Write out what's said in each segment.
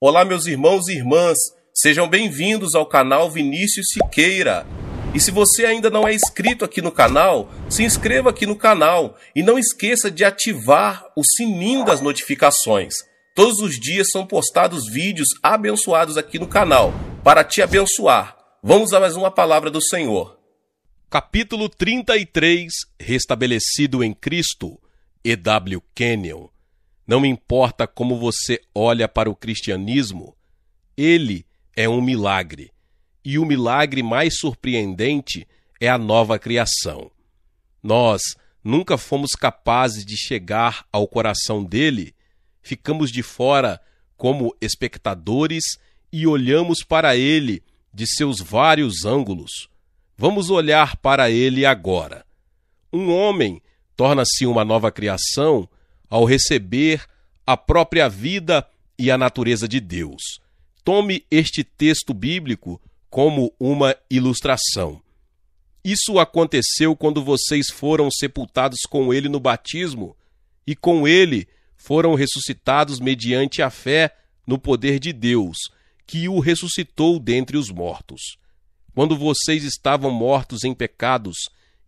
Olá, meus irmãos e irmãs, sejam bem-vindos ao canal Vinícius Siqueira. E se você ainda não é inscrito aqui no canal, se inscreva aqui no canal e não esqueça de ativar o sininho das notificações. Todos os dias são postados vídeos abençoados aqui no canal para te abençoar. Vamos a mais uma palavra do Senhor. Capítulo 33 Restabelecido em Cristo, E.W. Kenyon não importa como você olha para o cristianismo, ele é um milagre. E o milagre mais surpreendente é a nova criação. Nós nunca fomos capazes de chegar ao coração dele, ficamos de fora como espectadores e olhamos para ele de seus vários ângulos. Vamos olhar para ele agora. Um homem torna-se uma nova criação ao receber a própria vida e a natureza de Deus. Tome este texto bíblico como uma ilustração. Isso aconteceu quando vocês foram sepultados com ele no batismo e com ele foram ressuscitados mediante a fé no poder de Deus, que o ressuscitou dentre os mortos. Quando vocês estavam mortos em pecados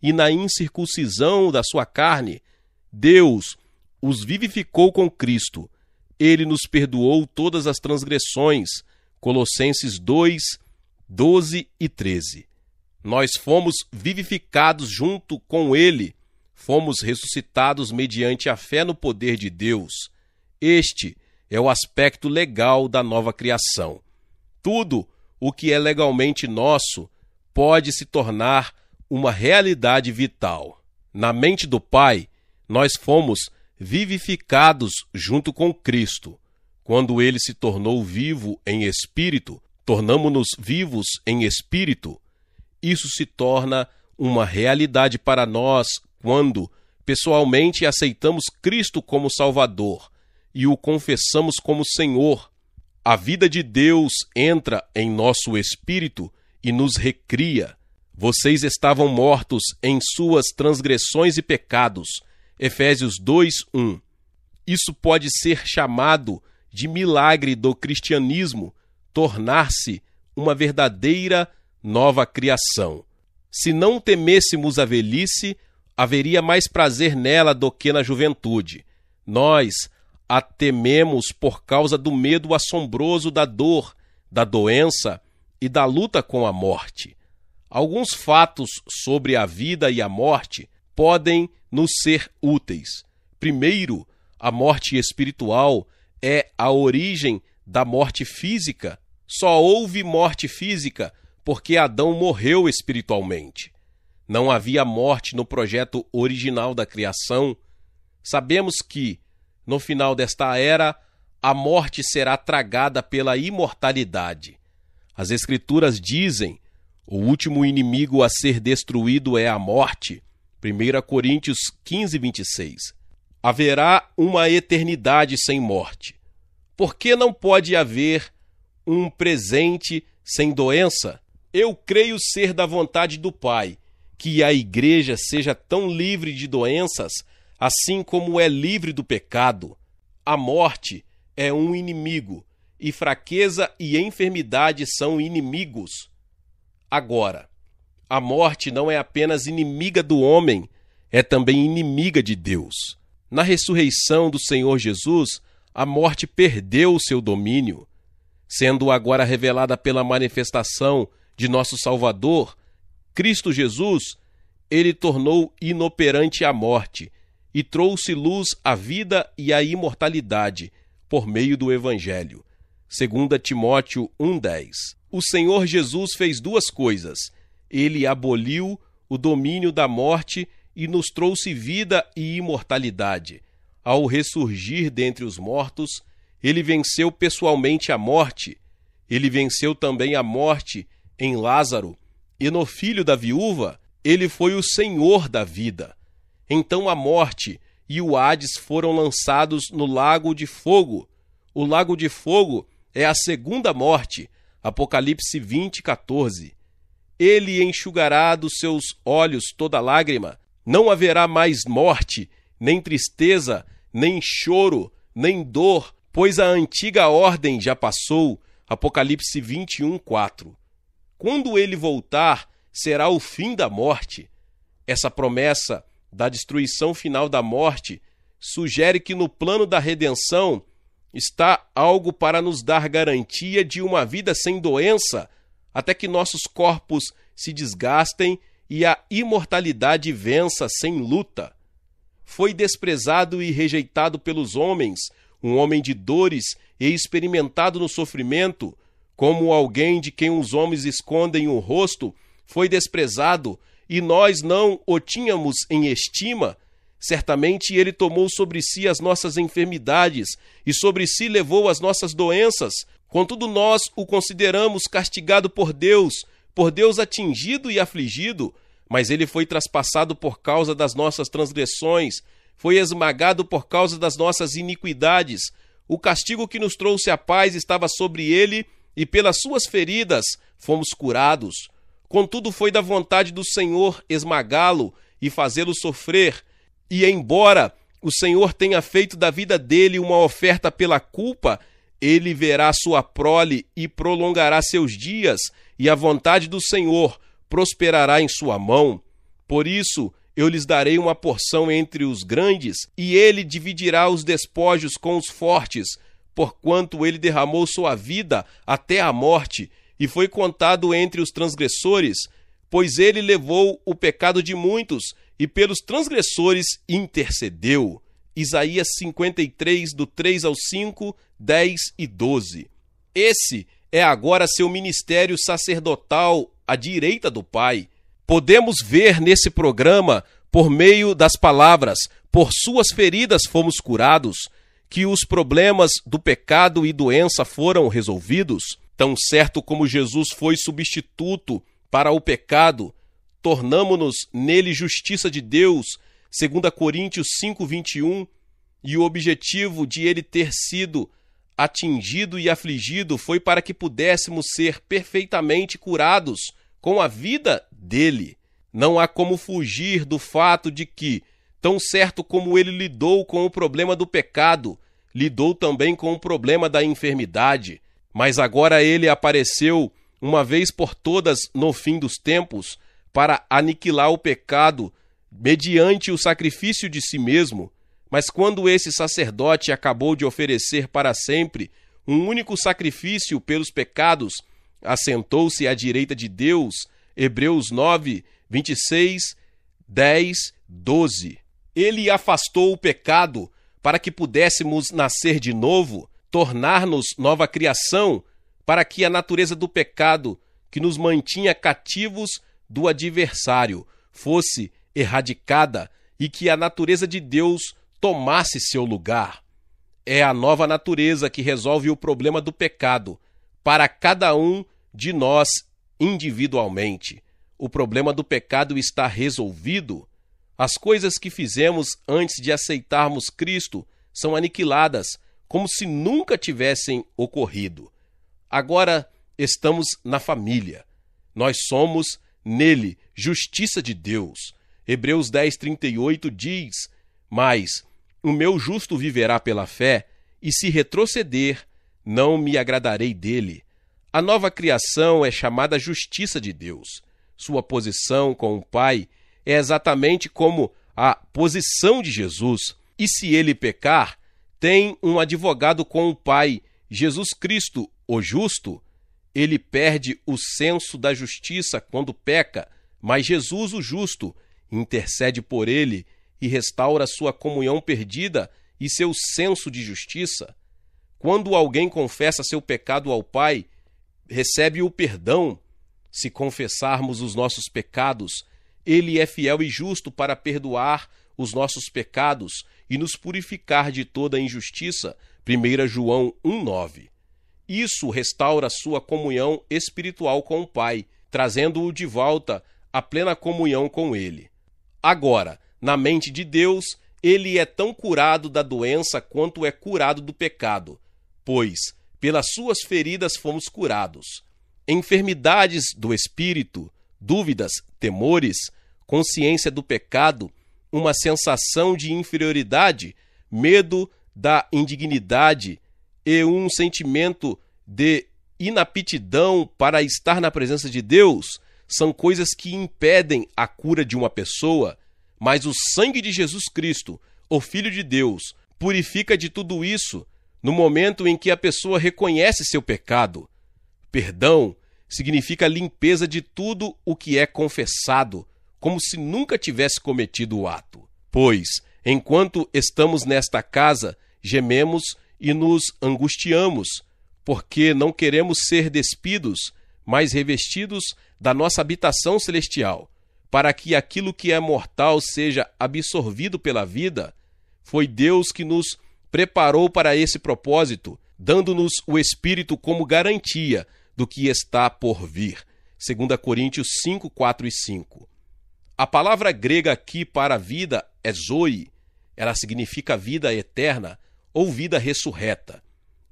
e na incircuncisão da sua carne, Deus os vivificou com Cristo. Ele nos perdoou todas as transgressões. Colossenses 2, 12 e 13. Nós fomos vivificados junto com Ele, fomos ressuscitados mediante a fé no poder de Deus. Este é o aspecto legal da nova criação. Tudo o que é legalmente nosso pode se tornar uma realidade vital. Na mente do Pai, nós fomos vivificados junto com Cristo. Quando ele se tornou vivo em espírito, tornamo-nos vivos em espírito. Isso se torna uma realidade para nós quando, pessoalmente, aceitamos Cristo como Salvador e o confessamos como Senhor. A vida de Deus entra em nosso espírito e nos recria. Vocês estavam mortos em suas transgressões e pecados Efésios 2:1. Isso pode ser chamado de milagre do cristianismo, tornar-se uma verdadeira nova criação. Se não temêssemos a velhice, haveria mais prazer nela do que na juventude. Nós a tememos por causa do medo assombroso da dor, da doença e da luta com a morte. Alguns fatos sobre a vida e a morte podem nos ser úteis. Primeiro, a morte espiritual é a origem da morte física. Só houve morte física porque Adão morreu espiritualmente. Não havia morte no projeto original da criação. Sabemos que, no final desta era, a morte será tragada pela imortalidade. As Escrituras dizem: o último inimigo a ser destruído é a morte. 1 Coríntios 15, 26. Haverá uma eternidade sem morte. Por que não pode haver um presente sem doença? Eu creio ser da vontade do Pai que a igreja seja tão livre de doenças assim como é livre do pecado. A morte é um inimigo, e fraqueza e enfermidade são inimigos. Agora, a morte não é apenas inimiga do homem, é também inimiga de Deus. Na ressurreição do Senhor Jesus, a morte perdeu o seu domínio. Sendo agora revelada pela manifestação de nosso Salvador, Cristo Jesus, ele tornou inoperante a morte e trouxe luz à vida e à imortalidade por meio do Evangelho. 2 Timóteo 1,10 O Senhor Jesus fez duas coisas ele aboliu o domínio da morte e nos trouxe vida e imortalidade. Ao ressurgir dentre os mortos, ele venceu pessoalmente a morte. Ele venceu também a morte em Lázaro, e no filho da viúva, ele foi o Senhor da vida. Então a morte e o Hades foram lançados no lago de fogo. O lago de fogo é a segunda morte. Apocalipse 20, 14 ele enxugará dos seus olhos toda lágrima. Não haverá mais morte, nem tristeza, nem choro, nem dor, pois a antiga ordem já passou. Apocalipse 21, 4. Quando ele voltar, será o fim da morte. Essa promessa da destruição final da morte sugere que no plano da redenção está algo para nos dar garantia de uma vida sem doença até que nossos corpos se desgastem e a imortalidade vença sem luta. Foi desprezado e rejeitado pelos homens, um homem de dores e experimentado no sofrimento, como alguém de quem os homens escondem o rosto, foi desprezado e nós não o tínhamos em estima. Certamente ele tomou sobre si as nossas enfermidades e sobre si levou as nossas doenças. Contudo, nós o consideramos castigado por Deus, por Deus atingido e afligido, mas ele foi traspassado por causa das nossas transgressões, foi esmagado por causa das nossas iniquidades. O castigo que nos trouxe a paz estava sobre ele, e pelas suas feridas fomos curados. Contudo, foi da vontade do Senhor esmagá-lo e fazê-lo sofrer. E, embora o Senhor tenha feito da vida dele uma oferta pela culpa, ele verá sua prole e prolongará seus dias, e a vontade do Senhor prosperará em sua mão. Por isso, eu lhes darei uma porção entre os grandes, e ele dividirá os despojos com os fortes, porquanto ele derramou sua vida até a morte, e foi contado entre os transgressores, pois ele levou o pecado de muitos, e pelos transgressores intercedeu. Isaías 53, do 3 ao 5, 10 e 12. Esse é agora seu ministério sacerdotal à direita do Pai. Podemos ver nesse programa, por meio das palavras, por suas feridas fomos curados, que os problemas do pecado e doença foram resolvidos. Tão certo como Jesus foi substituto para o pecado, tornamo-nos nele justiça de Deus 2 Coríntios 5:21, e o objetivo de ele ter sido atingido e afligido foi para que pudéssemos ser perfeitamente curados com a vida dele. Não há como fugir do fato de que, tão certo como ele lidou com o problema do pecado, lidou também com o problema da enfermidade, mas agora ele apareceu uma vez por todas no fim dos tempos para aniquilar o pecado mediante o sacrifício de si mesmo, mas quando esse sacerdote acabou de oferecer para sempre um único sacrifício pelos pecados, assentou-se à direita de Deus. Hebreus 9, 26, 10, 12. Ele afastou o pecado para que pudéssemos nascer de novo, tornar-nos nova criação, para que a natureza do pecado, que nos mantinha cativos do adversário, fosse erradicada e que a natureza de Deus tomasse seu lugar. É a nova natureza que resolve o problema do pecado para cada um de nós individualmente. O problema do pecado está resolvido. As coisas que fizemos antes de aceitarmos Cristo são aniquiladas, como se nunca tivessem ocorrido. Agora estamos na família. Nós somos, nele, justiça de Deus. Hebreus 10, 38 diz: Mas o meu justo viverá pela fé, e se retroceder, não me agradarei dele. A nova criação é chamada justiça de Deus. Sua posição com o Pai é exatamente como a posição de Jesus. E se ele pecar, tem um advogado com o Pai, Jesus Cristo, o justo. Ele perde o senso da justiça quando peca, mas Jesus, o justo, intercede por ele e restaura sua comunhão perdida e seu senso de justiça. Quando alguém confessa seu pecado ao Pai, recebe o perdão. Se confessarmos os nossos pecados, ele é fiel e justo para perdoar os nossos pecados e nos purificar de toda injustiça. 1 João 1,9. Isso restaura sua comunhão espiritual com o Pai, trazendo-o de volta à plena comunhão com Ele. Agora, na mente de Deus, ele é tão curado da doença quanto é curado do pecado, pois pelas suas feridas fomos curados. Enfermidades do espírito, dúvidas, temores, consciência do pecado, uma sensação de inferioridade, medo da indignidade e um sentimento de inaptidão para estar na presença de Deus são coisas que impedem a cura de uma pessoa, mas o sangue de Jesus Cristo, o Filho de Deus, purifica de tudo isso no momento em que a pessoa reconhece seu pecado. Perdão significa limpeza de tudo o que é confessado, como se nunca tivesse cometido o ato. Pois, enquanto estamos nesta casa, gememos e nos angustiamos, porque não queremos ser despidos mas revestidos da nossa habitação celestial, para que aquilo que é mortal seja absorvido pela vida, foi Deus que nos preparou para esse propósito, dando-nos o Espírito como garantia do que está por vir. 2 Coríntios 5, 4 e 5. A palavra grega aqui para vida é zoe. Ela significa vida eterna ou vida ressurreta.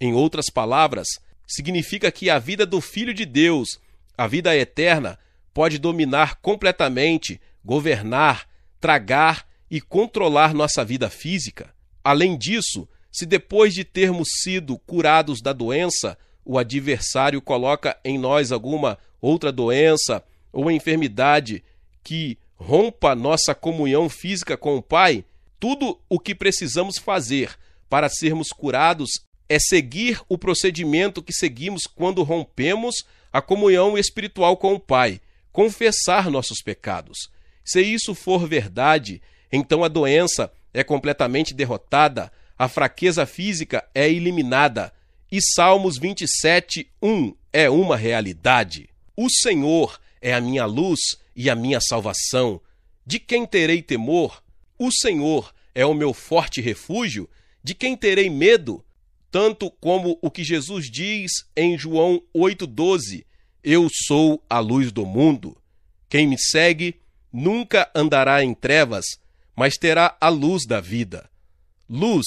Em outras palavras, significa que a vida do Filho de Deus, a vida eterna, pode dominar completamente, governar, tragar e controlar nossa vida física. Além disso, se depois de termos sido curados da doença, o adversário coloca em nós alguma outra doença ou enfermidade que rompa nossa comunhão física com o Pai, tudo o que precisamos fazer para sermos curados é seguir o procedimento que seguimos quando rompemos a comunhão espiritual com o Pai, confessar nossos pecados. Se isso for verdade, então a doença é completamente derrotada, a fraqueza física é eliminada, e Salmos 27, 1 é uma realidade. O Senhor é a minha luz e a minha salvação. De quem terei temor? O Senhor é o meu forte refúgio. De quem terei medo? tanto como o que Jesus diz em João 8,12: Eu sou a luz do mundo. Quem me segue nunca andará em trevas, mas terá a luz da vida. Luz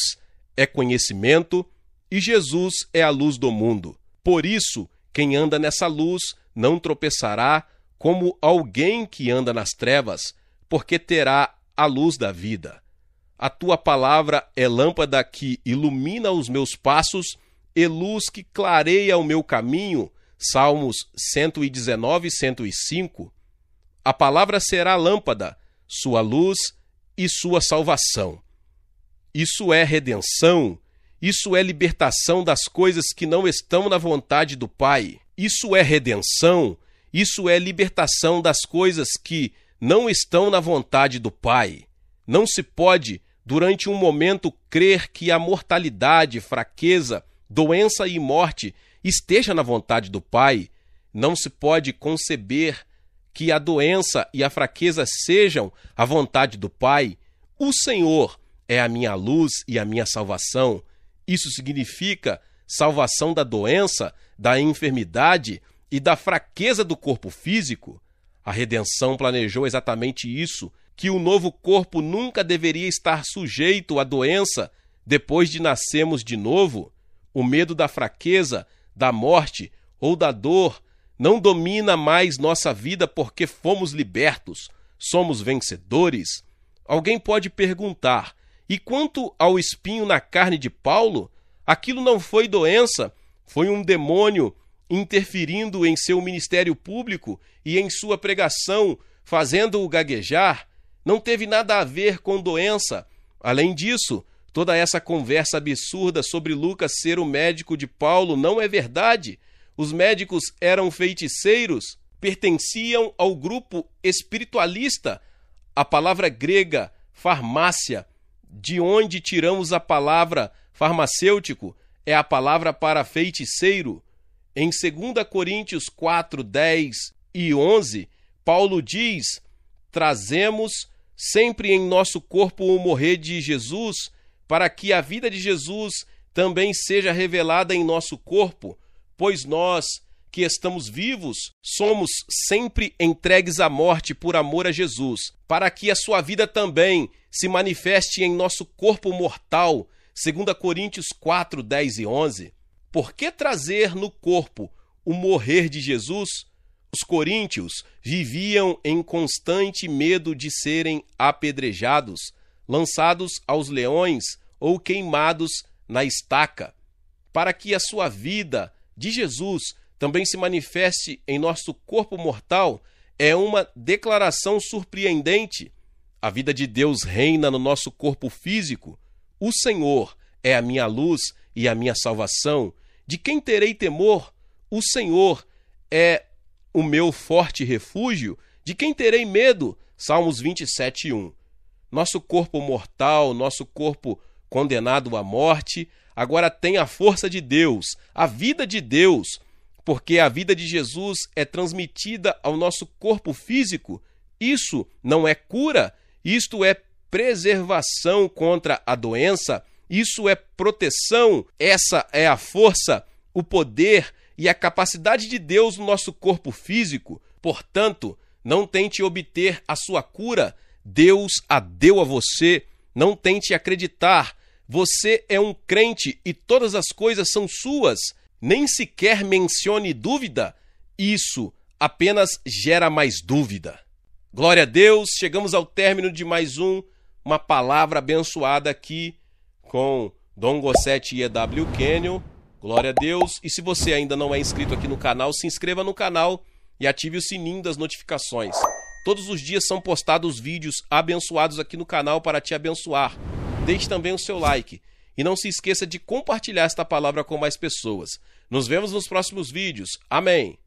é conhecimento e Jesus é a luz do mundo. Por isso, quem anda nessa luz não tropeçará como alguém que anda nas trevas, porque terá a luz da vida. A tua palavra é lâmpada que ilumina os meus passos e luz que clareia o meu caminho. Salmos 119, 105. A palavra será lâmpada, sua luz e sua salvação. Isso é redenção, isso é libertação das coisas que não estão na vontade do Pai. Isso é redenção, isso é libertação das coisas que não estão na vontade do Pai. Não se pode durante um momento crer que a mortalidade, fraqueza, doença e morte esteja na vontade do Pai, não se pode conceber que a doença e a fraqueza sejam a vontade do Pai. O Senhor é a minha luz e a minha salvação. Isso significa salvação da doença, da enfermidade e da fraqueza do corpo físico. A redenção planejou exatamente isso que o novo corpo nunca deveria estar sujeito à doença depois de nascermos de novo, o medo da fraqueza, da morte ou da dor não domina mais nossa vida porque fomos libertos, somos vencedores. Alguém pode perguntar: e quanto ao espinho na carne de Paulo? Aquilo não foi doença, foi um demônio interferindo em seu ministério público e em sua pregação, fazendo-o gaguejar não teve nada a ver com doença. Além disso, toda essa conversa absurda sobre Lucas ser o médico de Paulo não é verdade. Os médicos eram feiticeiros, pertenciam ao grupo espiritualista. A palavra grega farmácia, de onde tiramos a palavra farmacêutico, é a palavra para feiticeiro. Em 2 Coríntios 4, 10 e 11, Paulo diz: Trazemos sempre em nosso corpo o morrer de Jesus, para que a vida de Jesus também seja revelada em nosso corpo, pois nós, que estamos vivos, somos sempre entregues à morte por amor a Jesus, para que a sua vida também se manifeste em nosso corpo mortal, 2 Coríntios 4, 10 e 11. Por que trazer no corpo o morrer de Jesus? Os coríntios viviam em constante medo de serem apedrejados, lançados aos leões ou queimados na estaca, para que a sua vida de Jesus também se manifeste em nosso corpo mortal, é uma declaração surpreendente. A vida de Deus reina no nosso corpo físico. O Senhor é a minha luz e a minha salvação. De quem terei temor? O Senhor é o meu forte refúgio, de quem terei medo? Salmos 27, 1. Nosso corpo mortal, nosso corpo condenado à morte, agora tem a força de Deus, a vida de Deus, porque a vida de Jesus é transmitida ao nosso corpo físico. Isso não é cura, isto é preservação contra a doença, isso é proteção, essa é a força, o poder, e a capacidade de Deus no nosso corpo físico, portanto, não tente obter a sua cura, Deus a deu a você, não tente acreditar, você é um crente e todas as coisas são suas, nem sequer mencione dúvida, isso apenas gera mais dúvida. Glória a Deus, chegamos ao término de mais um, uma palavra abençoada aqui com Dom Gossete e E.W. Canyon. Glória a Deus. E se você ainda não é inscrito aqui no canal, se inscreva no canal e ative o sininho das notificações. Todos os dias são postados vídeos abençoados aqui no canal para te abençoar. Deixe também o seu like. E não se esqueça de compartilhar esta palavra com mais pessoas. Nos vemos nos próximos vídeos. Amém.